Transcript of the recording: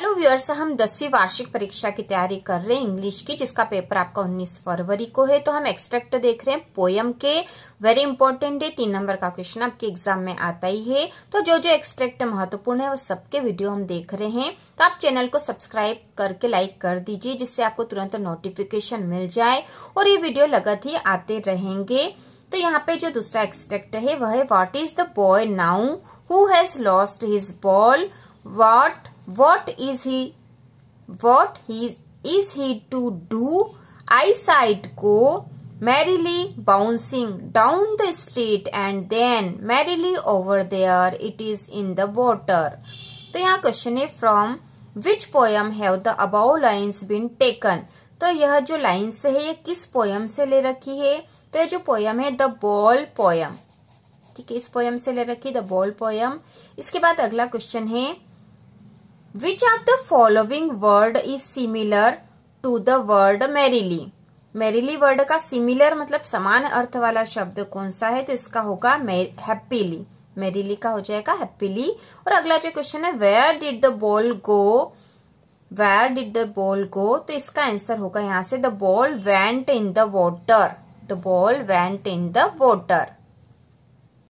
Hello viewers हम दसवीं वार्षिक परीक्षा की तैयारी कर रहे हैं इंग्लिश की जिसका पेपर आपका 19 फरवरी को है तो हम एक्सट्रैक्ट देख रहे हैं पोयम के वेरी इंपॉर्टेंट है तीन नंबर का क्वेश्चन आपके एग्जाम में आता ही है तो जो जो एक्सट्रैक्ट महत्वपूर्ण है वो सबके वीडियो हम देख रहे हैं तो आप चैनल को सब्सक्राइब करके लाइक कर दीजिए जिससे आपको तुरंत नोटिफिकेशन मिल जाए और ये वीडियो लगत ही आते रहेंगे तो यहाँ पे जो दूसरा एक्सट्रैक्ट है वह है what is the boy now who has lost his ball what what is he what he is he to do eyesight go merrily bouncing down the street and then merrily over there it is in the water तो यहाँ question है from which poem have the above lines been taken तो यह जो lines है ये किस poem से ले रखी है तो यह जो पोयम है द बॉल पोयम ठीक है इस पोयम से ले रखी द बॉल पोयम इसके बाद अगला क्वेश्चन है Which of the following word is similar to the word merrily? Merrily word का सिमिलर मतलब समान अर्थ वाला शब्द कौन सा है तो इसका होगा हैप्पीली मेरिली का हो जाएगा हैप्पीली और अगला जो क्वेश्चन है where did the ball go where did the ball go तो इसका आंसर होगा यहां से the ball went in the water the ball went in the water